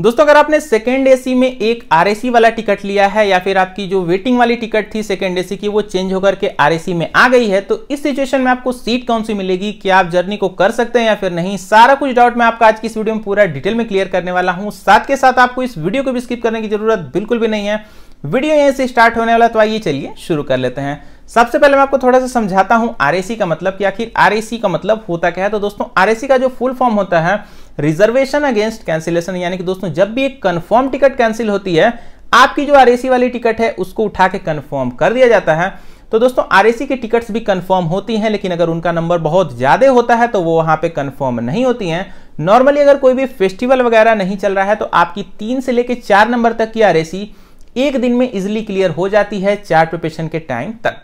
दोस्तों अगर आपने सेकेंड एसी में एक आरएसी वाला टिकट लिया है या फिर आपकी जो वेटिंग वाली टिकट थी सेकेंड एसी की वो चेंज होकर के आरएसी में आ गई है तो इस सिचुएशन में आपको सीट कौन सी मिलेगी क्या आप जर्नी को कर सकते हैं या फिर नहीं सारा कुछ डाउट मैं आपका आज की इस वीडियो में पूरा डिटेल में क्लियर करने वाला हूँ साथ के साथ आपको इस वीडियो को भी स्किप करने की जरूरत बिल्कुल भी नहीं है वीडियो यहीं से स्टार्ट होने वाला तो आइए चलिए शुरू कर लेते हैं सबसे पहले मैं आपको थोड़ा सा समझाता हूँ आरएसी का मतलब कि आखिर आरएसी का मतलब होता क्या है तो दोस्तों आरएसी का जो फुल फॉर्म होता है रिजर्वेशन अगेंस्ट कैंसिलेशन यानी कि दोस्तों जब भी एक कंफर्म टिकट कैंसिल होती है आपकी जो आरएसी वाली टिकट है उसको उठा के कंफर्म कर दिया जाता है तो दोस्तों आरएसी की टिकट्स भी कंफर्म होती हैं लेकिन अगर उनका नंबर बहुत ज़्यादा होता है तो वो वहां पे कंफर्म नहीं होती हैं नॉर्मली अगर कोई भी फेस्टिवल वगैरह नहीं चल रहा है तो आपकी तीन से लेकर चार नंबर तक की आरएसी एक दिन में इजिली क्लियर हो जाती है चार्ट प्रिपरेशन के टाइम तक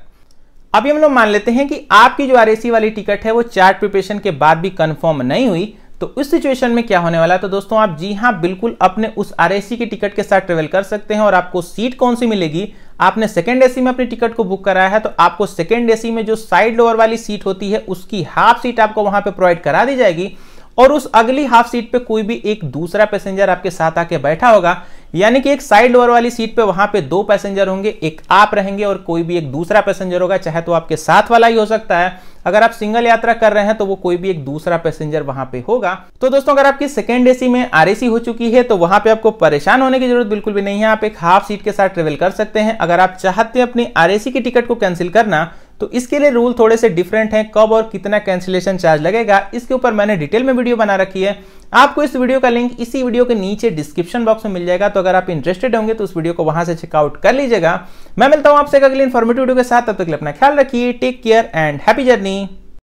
अभी हम लोग मान लेते हैं कि आपकी जो आरएसी वाली टिकट है वो चार्ट प्रिपरेशन के बाद भी कंफर्म नहीं हुई तो उस सिचुएशन में क्या होने वाला है तो दोस्तों आप जी हाँ बिल्कुल अपने उस आर की टिकट के साथ ट्रेवल कर सकते हैं और आपको सीट कौन सी मिलेगी आपने सेकेंड एसी में अपनी टिकट को बुक कराया है तो आपको सेकेंड एसी में जो साइड लोअर वाली सीट होती है उसकी हाफ सीट आपको वहां पे प्रोवाइड करा दी जाएगी और उस अगली हाफ सीट पे कोई भी एक दूसरा पैसेंजर आपके साथ आके बैठा होगा यानी कि एक साइड लोअर वाली सीट पे वहां पे दो पैसेंजर होंगे एक आप रहेंगे और कोई भी एक दूसरा पैसेंजर होगा चाहे तो आपके साथ वाला ही हो सकता है अगर आप सिंगल यात्रा कर रहे हैं तो वो कोई भी एक दूसरा पैसेंजर वहां पे होगा तो दोस्तों अगर आपकी सेकेंड एसी में आर हो चुकी है तो वहां पे आपको परेशान होने की जरूरत बिल्कुल भी नहीं है आप एक हाफ सीट के साथ ट्रेवल कर सकते हैं अगर आप चाहते हैं अपनी आरएसी की टिकट को कैंसिल करना तो इसके लिए रूल थोड़े से डिफरेंट हैं कब और कितना कैंसिलेशन चार्ज लगेगा इसके ऊपर मैंने डिटेल में वीडियो बना रखी है आपको इस वीडियो का लिंक इसी वीडियो के नीचे डिस्क्रिप्शन बॉक्स में मिल जाएगा तो अगर आप इंटरेस्टेड होंगे तो उस वीडियो को वहां से चेकआउट कर लीजिएगा मैं मिलता हूं आपसे अगले इन्फॉर्मेटिव वीडियो के साथ तब तक अपना ख्याल रखिए take care and happy journey